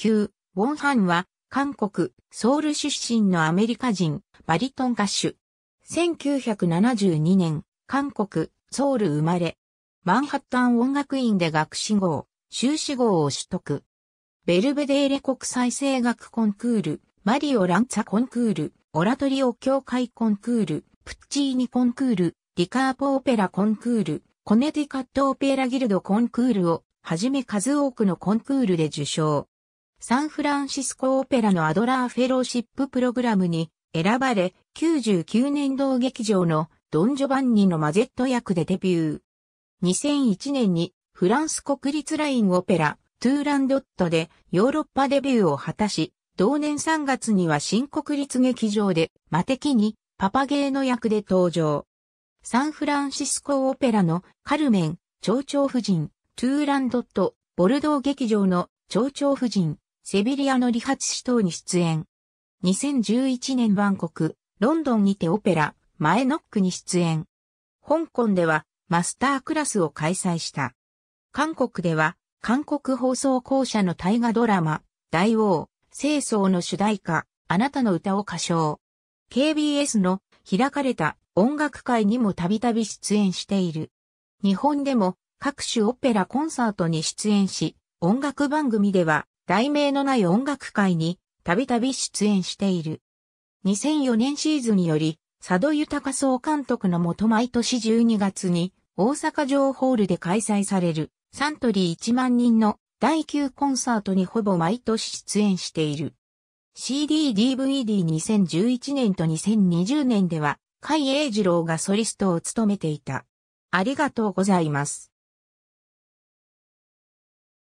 9、ウォンハンは、韓国、ソウル出身のアメリカ人、バリトン歌手。1972年、韓国、ソウル生まれ。マンハッタン音楽院で学士号、修士号を取得。ベルベデーレ国際声楽コンクール、マリオ・ランツァコンクール、オラトリオ協会コンクール、プッチーニコンクール、リカーポオペラコンクール、コネティカットオペラギルドコンクールを、はじめ数多くのコンクールで受賞。サンフランシスコオペラのアドラーフェローシッププログラムに選ばれ、99年同劇場のドン・ジョバンニのマゼット役でデビュー。2001年にフランス国立ラインオペラ、トゥーランドットでヨーロッパデビューを果たし、同年3月には新国立劇場で、マテキにパパゲーの役で登場。サンフランシスコオペラのカルメン、蝶々夫人、トゥーランドット、ボルドー劇場の蝶々夫人、セビリアの理髪師等に出演。2011年バンコク、ロンドンにてオペラ、マエノックに出演。香港ではマスタークラスを開催した。韓国では韓国放送公社の大河ドラマ、大王、清掃の主題歌、あなたの歌を歌唱。KBS の開かれた音楽会にもたびたび出演している。日本でも各種オペラコンサートに出演し、音楽番組では題名のない音楽会にたびたび出演している。2004年シーズンより、佐渡豊総監督のもと毎年12月に大阪城ホールで開催されるサントリー1万人の第9コンサートにほぼ毎年出演している。CD-DVD2011 年と2020年では、海英二郎がソリストを務めていた。ありがとうございます。